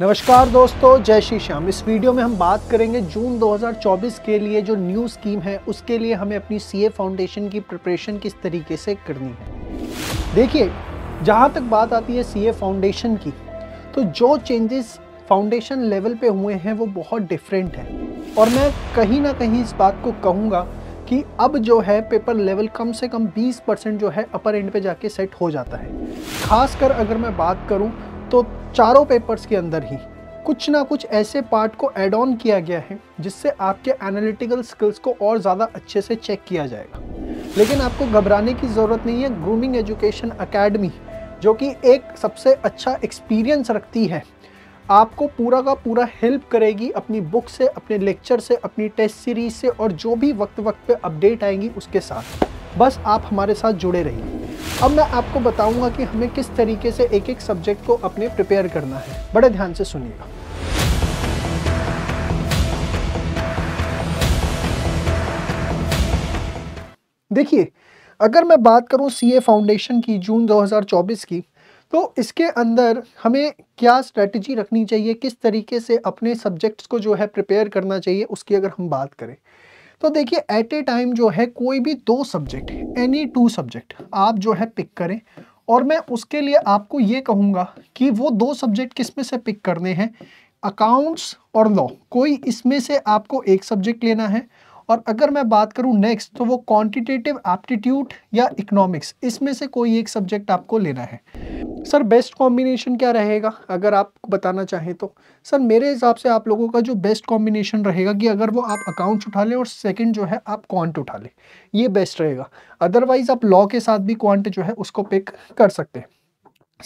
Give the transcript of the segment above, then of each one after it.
नमस्कार दोस्तों जय श्री श्याम इस वीडियो में हम बात करेंगे जून 2024 के लिए जो न्यू स्कीम है उसके लिए हमें अपनी सीए फाउंडेशन की प्रिपरेशन किस तरीके से करनी है देखिए जहाँ तक बात आती है सीए फाउंडेशन की तो जो चेंजेस फाउंडेशन लेवल पे हुए हैं वो बहुत डिफरेंट है और मैं कहीं ना कहीं इस बात को कहूँगा कि अब जो है पेपर लेवल कम से कम 20 परसेंट जो है अपर एंड पे जाके सेट हो जाता है खासकर अगर मैं बात करूँ तो चारों पेपर्स के अंदर ही कुछ ना कुछ ऐसे पार्ट को एड ऑन किया गया है जिससे आपके एनालिटिकल स्किल्स को और ज़्यादा अच्छे से चेक किया जाएगा लेकिन आपको घबराने की ज़रूरत नहीं है ग्रूमिंग एजुकेशन अकेडमी जो कि एक सबसे अच्छा एक्सपीरियंस रखती है आपको पूरा का पूरा हेल्प करेगी अपनी बुक से अपने लेक्चर से अपनी टेस्ट सीरीज से और जो भी वक्त वक्त पे अपडेट आएंगी उसके साथ बस आप हमारे साथ जुड़े रहिए अब मैं आपको बताऊंगा कि हमें किस तरीके से एक एक सब्जेक्ट को अपने प्रिपेयर करना है बड़े ध्यान से सुनिएगा देखिए अगर मैं बात करूं सीए फाउंडेशन की जून 2024 की तो इसके अंदर हमें क्या स्ट्रेटजी रखनी चाहिए किस तरीके से अपने सब्जेक्ट्स को जो है प्रिपेयर करना चाहिए उसकी अगर हम बात करें तो देखिए एट ए टाइम जो है कोई भी दो सब्जेक्ट एनी टू सब्जेक्ट आप जो है पिक करें और मैं उसके लिए आपको ये कहूँगा कि वो दो सब्जेक्ट किस में से पिक करने हैं अकाउंट्स और लॉ कोई इसमें से आपको एक सब्जेक्ट लेना है और अगर मैं बात करूँ नेक्स्ट तो वो क्वान्टिटेटिव एप्टीट्यूड या इकोनॉमिक्स इसमें से कोई एक सब्जेक्ट आपको लेना है सर बेस्ट कॉम्बिनेशन क्या रहेगा अगर आप बताना चाहें तो सर मेरे हिसाब से आप लोगों का जो बेस्ट कॉम्बिनेशन रहेगा कि अगर वो आप अकाउंट्स उठा लें और सेकंड जो है आप क्वांट उठा लें ये बेस्ट रहेगा अदरवाइज़ आप लॉ के साथ भी क्वांट जो है उसको पिक कर सकते हैं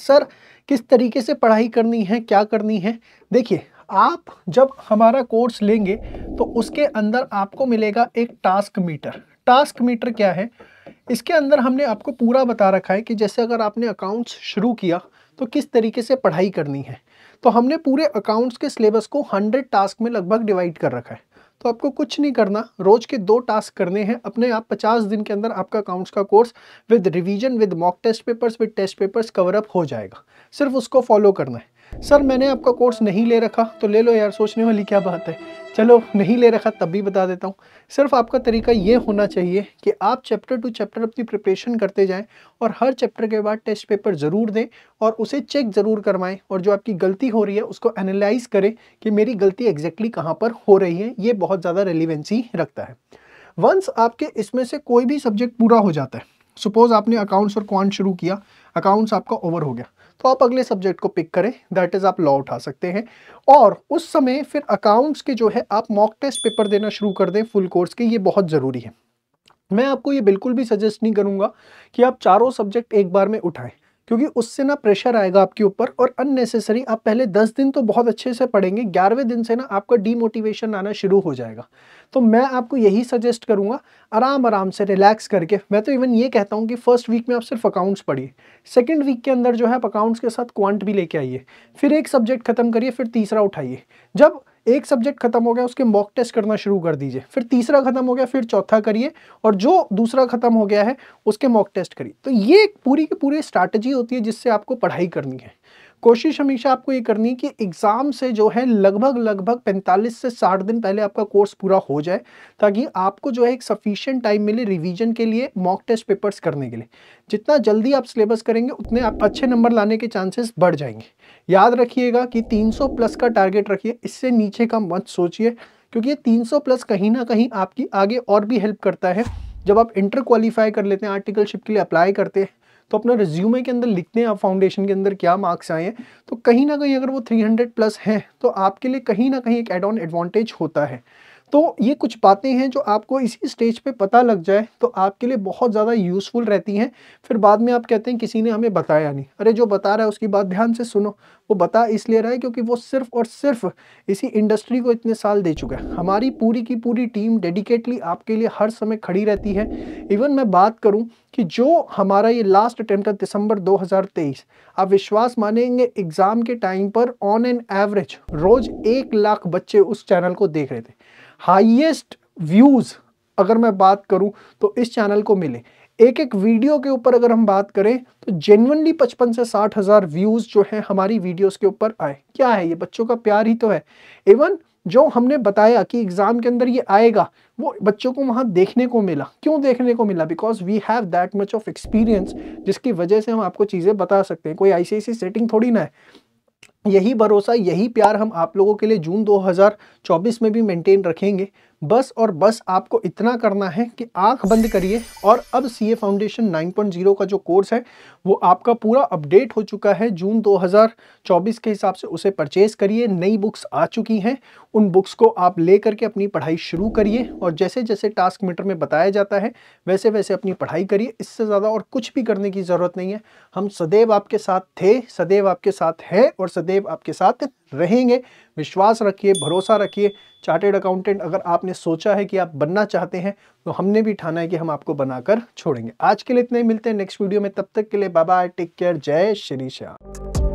सर किस तरीके से पढ़ाई करनी है क्या करनी है देखिए आप जब हमारा कोर्स लेंगे तो उसके अंदर आपको मिलेगा एक टास्क मीटर टास्क मीटर क्या है इसके अंदर हमने आपको पूरा बता रखा है कि जैसे अगर आपने अकाउंट्स शुरू किया तो किस तरीके से पढ़ाई करनी है तो हमने पूरे अकाउंट्स के सिलेबस को हंड्रेड टास्क में लगभग डिवाइड कर रखा है तो आपको कुछ नहीं करना रोज़ के दो टास्क करने हैं अपने आप पचास दिन के अंदर आपका अकाउंट्स का course with revision with mock test papers with test papers cover up हो जाएगा सिर्फ उसको फॉलो करना है सर मैंने आपका कोर्स नहीं ले रखा तो ले लो यार सोचने वाली क्या बात है चलो नहीं ले रखा तब भी बता देता हूँ सिर्फ आपका तरीका ये होना चाहिए कि आप चैप्टर टू चैप्टर अपनी प्रिपरेशन करते जाएं और हर चैप्टर के बाद टेस्ट पेपर ज़रूर दें और उसे चेक ज़रूर करवाएं और जो आपकी गलती हो रही है उसको एनालाइज करें कि मेरी गलती एग्जैक्टली कहाँ पर हो रही है ये बहुत ज़्यादा रेलिवेंसी रखता है वंस आपके इसमें से कोई भी सब्जेक्ट पूरा हो जाता है सपोज़ आपने अकाउंट्स और क्वान शुरू किया अकाउंट्स आपका ओवर हो गया तो आप अगले सब्जेक्ट को पिक करें दैट इज़ आप लॉ उठा सकते हैं और उस समय फिर अकाउंट्स के जो है आप मॉक टेस्ट पेपर देना शुरू कर दें फुल कोर्स के ये बहुत ज़रूरी है मैं आपको ये बिल्कुल भी सजेस्ट नहीं करूँगा कि आप चारों सब्जेक्ट एक बार में उठाएं क्योंकि उससे ना प्रेशर आएगा आपके ऊपर और अननेसेसरी आप पहले दस दिन तो बहुत अच्छे से पढ़ेंगे ग्यारहवें दिन से ना आपका डीमोटिवेशन आना शुरू हो जाएगा तो मैं आपको यही सजेस्ट करूँगा आराम आराम से रिलैक्स करके मैं तो इवन ये कहता हूँ कि फर्स्ट वीक में आप सिर्फ अकाउंट्स पढ़िए सेकेंड वीक के अंदर जो है आप अकाउंट्स के साथ क्वांट भी लेके आइए फिर एक सब्जेक्ट ख़त्म करिए फिर तीसरा उठाइए जब एक सब्जेक्ट खत्म हो गया उसके मॉक टेस्ट करना शुरू कर दीजिए फिर तीसरा खत्म हो गया फिर चौथा करिए और जो दूसरा खत्म हो गया है उसके मॉक टेस्ट करिए तो ये पूरी की पूरी स्ट्रैटेजी होती है जिससे आपको पढ़ाई करनी है कोशिश हमेशा आपको ये करनी है कि एग्ज़ाम से जो है लगभग लगभग 45 से 60 दिन पहले आपका कोर्स पूरा हो जाए ताकि आपको जो है एक सफिशियंट टाइम मिले रिवीजन के लिए मॉक टेस्ट पेपर्स करने के लिए जितना जल्दी आप सिलेबस करेंगे उतने आप अच्छे नंबर लाने के चांसेस बढ़ जाएंगे याद रखिएगा कि तीन प्लस का टारगेट रखिए इससे नीचे का मत सोचिए क्योंकि ये तीन प्लस कहीं ना कहीं आपकी आगे और भी हेल्प करता है जब आप इंटर क्वालिफाई कर लेते हैं आर्टिकलशिप के लिए अप्लाई करते हैं तो अपना रिज्यूमे के अंदर लिखते हैं आप फाउंडेशन के अंदर क्या मार्क्स आए हैं तो कहीं ना कहीं अगर वो 300 प्लस हैं तो आपके लिए कहीं ना कहीं एक एड ऑन एडवांटेज होता है तो ये कुछ बातें हैं जो आपको इसी स्टेज पे पता लग जाए तो आपके लिए बहुत ज़्यादा यूज़फुल रहती हैं फिर बाद में आप कहते हैं किसी ने हमें बताया नहीं अरे जो बता रहा है उसकी बात ध्यान से सुनो वो बता इसलिए रहा है क्योंकि वो सिर्फ और सिर्फ इसी इंडस्ट्री को इतने साल दे चुका है हमारी पूरी की पूरी टीम डेडिकेटली आपके लिए हर समय खड़ी रहती है इवन मैं बात करूं कि जो हमारा ये लास्ट अटैम्प्ट है दिसंबर 2023 आप विश्वास मानेंगे एग्ज़ाम के टाइम पर ऑन एन एवरेज रोज़ एक लाख बच्चे उस चैनल को देख रहे थे हाइएस्ट व्यूज़ अगर मैं बात करूं तो इस चैनल को मिले एक एक वीडियो के ऊपर अगर हम बात करें तो जेनवनली पचपन से साठ हज़ार व्यूज़ जो है हमारी वीडियोस के ऊपर आए क्या है ये बच्चों का प्यार ही तो है इवन जो हमने बताया कि एग्ज़ाम के अंदर ये आएगा वो बच्चों को वहाँ देखने को मिला क्यों देखने को मिला because we have that much of experience जिसकी वजह से हम आपको चीज़ें बता सकते हैं कोई ऐसी ऐसी सेटिंग थोड़ी ना है यही भरोसा यही प्यार हम आप लोगों के लिए जून 2024 में भी मेंटेन रखेंगे बस और बस आपको इतना करना है कि आंख बंद करिए और अब सीए फाउंडेशन 9.0 का जो कोर्स है वो आपका पूरा अपडेट हो चुका है जून 2024 के हिसाब से उसे परचेज करिए नई बुक्स आ चुकी हैं उन बुक्स को आप ले करके अपनी पढ़ाई शुरू करिए और जैसे जैसे टास्क मीटर में बताया जाता है वैसे वैसे अपनी पढ़ाई करिए इससे ज़्यादा और कुछ भी करने की ज़रूरत नहीं है हम सदैव आपके साथ थे सदैव आपके साथ है और सदैव आपके साथ रहेंगे विश्वास रखिए भरोसा रखिए चार्टेड अकाउंटेंट अगर आपने सोचा है कि आप बनना चाहते हैं तो हमने भी ठाना है कि हम आपको बनाकर छोड़ेंगे आज के लिए इतने ही मिलते हैं नेक्स्ट वीडियो में तब तक के लिए बाबा टेक केयर जय श्री श्याम